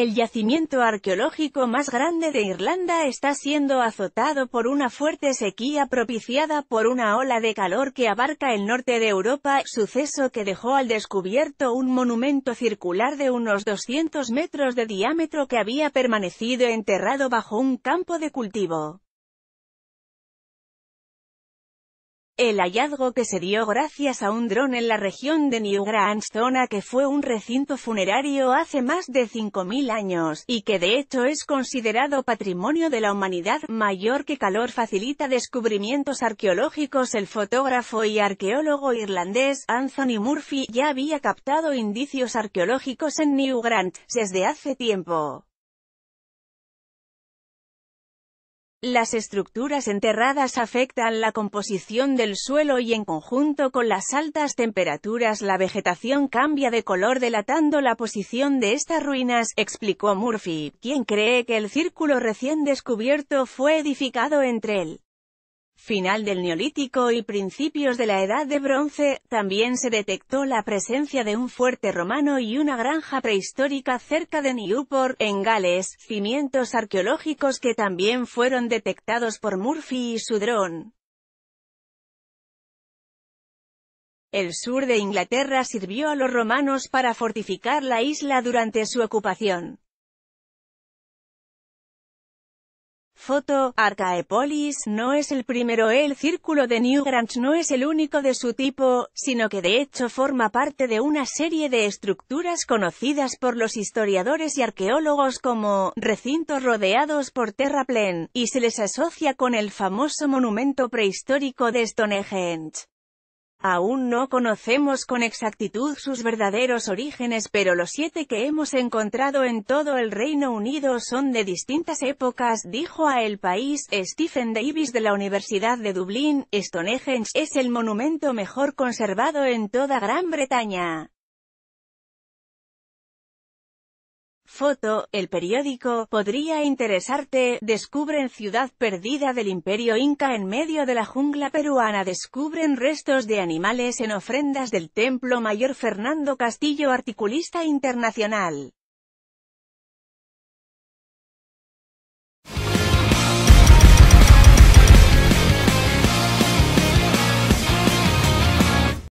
El yacimiento arqueológico más grande de Irlanda está siendo azotado por una fuerte sequía propiciada por una ola de calor que abarca el norte de Europa, suceso que dejó al descubierto un monumento circular de unos 200 metros de diámetro que había permanecido enterrado bajo un campo de cultivo. El hallazgo que se dio gracias a un dron en la región de Newgrange, zona que fue un recinto funerario hace más de 5.000 años, y que de hecho es considerado patrimonio de la humanidad, mayor que calor facilita descubrimientos arqueológicos. El fotógrafo y arqueólogo irlandés, Anthony Murphy, ya había captado indicios arqueológicos en Newgrange desde hace tiempo. Las estructuras enterradas afectan la composición del suelo y en conjunto con las altas temperaturas la vegetación cambia de color delatando la posición de estas ruinas, explicó Murphy, quien cree que el círculo recién descubierto fue edificado entre él final del Neolítico y principios de la Edad de Bronce, también se detectó la presencia de un fuerte romano y una granja prehistórica cerca de Newport, en Gales, cimientos arqueológicos que también fueron detectados por Murphy y su El sur de Inglaterra sirvió a los romanos para fortificar la isla durante su ocupación. Foto, Arcaepolis, no es el primero el círculo de Newgrange no es el único de su tipo, sino que de hecho forma parte de una serie de estructuras conocidas por los historiadores y arqueólogos como, recintos rodeados por terraplén, y se les asocia con el famoso monumento prehistórico de Stonehenge. Aún no conocemos con exactitud sus verdaderos orígenes pero los siete que hemos encontrado en todo el Reino Unido son de distintas épocas, dijo a El País, Stephen Davis de la Universidad de Dublín, Stonehenge es el monumento mejor conservado en toda Gran Bretaña. Foto, el periódico, podría interesarte, descubren ciudad perdida del imperio inca en medio de la jungla peruana descubren restos de animales en ofrendas del templo mayor Fernando Castillo articulista internacional.